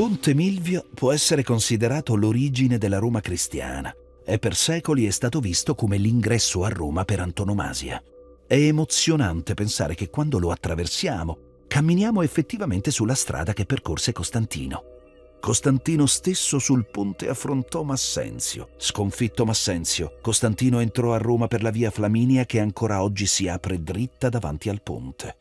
Ponte Milvio può essere considerato l'origine della Roma cristiana e per secoli è stato visto come l'ingresso a Roma per antonomasia. È emozionante pensare che quando lo attraversiamo camminiamo effettivamente sulla strada che percorse Costantino. Costantino stesso sul ponte affrontò Massenzio. Sconfitto Massenzio, Costantino entrò a Roma per la via Flaminia che ancora oggi si apre dritta davanti al ponte.